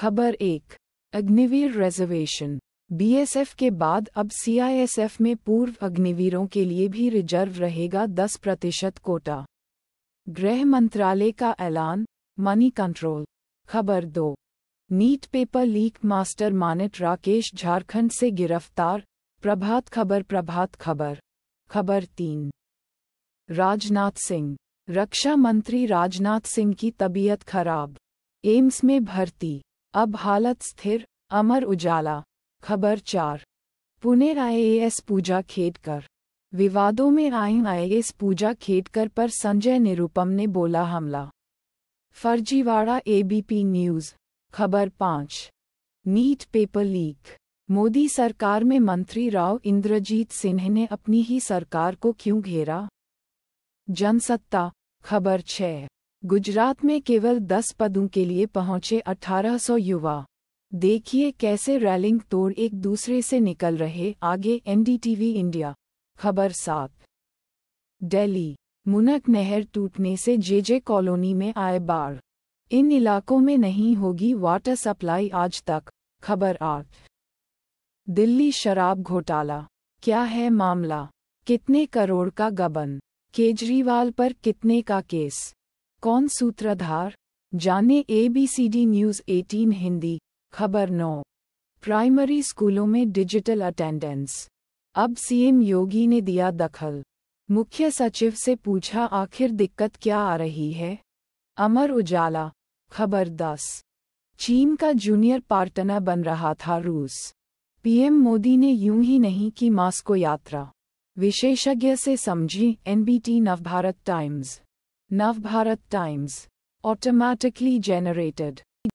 खबर एक Agniveer reservation BSF के बाद अब सीआईएसएफ में पूर्व अग्निवीरों के लिए भी रिजर्व रहेगा 10 प्रतिशत कोटा गृह मंत्रालय का ऐलान मनी कंट्रोल खबर दो NEET paper leak mastermind Rakesh Jharkhand से गिरफ्तार प्रभात खबर प्रभात खबर खबर तीन राजनाथ सिंह रक्षा मंत्री राजनाथ सिंह की तबीयत खराब एम्स में भर्ती अब हालत स्थिर अमर उजाला खबर चार पुणे आईएएस पूजा खेडकर विवादों में आई आईएएस पूजा खेडकर पर संजय निरुपम ने बोला हमला फर्जीवाड़ा एबीपी न्यूज़ खबर पाँच नीट पेपर लीक मोदी सरकार में मंत्री राव इंद्रजीत सिंह ने अपनी ही सरकार को क्यों घेरा जनसत्ता खबर छः गुजरात में केवल दस पदों के लिए पहुंचे 1800 युवा देखिए कैसे रैलिंग तोड़ एक दूसरे से निकल रहे आगे एनडीटीवी इंडिया खबर सात दिल्ली मुनक नहर टूटने से जेजे कॉलोनी में आए बाढ़ इन इलाकों में नहीं होगी वाटर सप्लाई आज तक खबर आठ दिल्ली शराब घोटाला क्या है मामला कितने करोड़ का गबन केजरीवाल पर कितने का केस कौन सूत्रधार जाने एबीसीडी न्यूज़ 18 हिंदी खबर नौ प्राइमरी स्कूलों में डिजिटल अटेंडेंस अब सीएम योगी ने दिया दखल मुख्य सचिव से पूछा आखिर दिक्कत क्या आ रही है अमर उजाला खबर दस चीन का जूनियर पार्टनर बन रहा था रूस पीएम मोदी ने यूं ही नहीं की मास्को यात्रा विशेषज्ञ से समझी NBT Navbharat Times Navbharat Times. Automatically generated.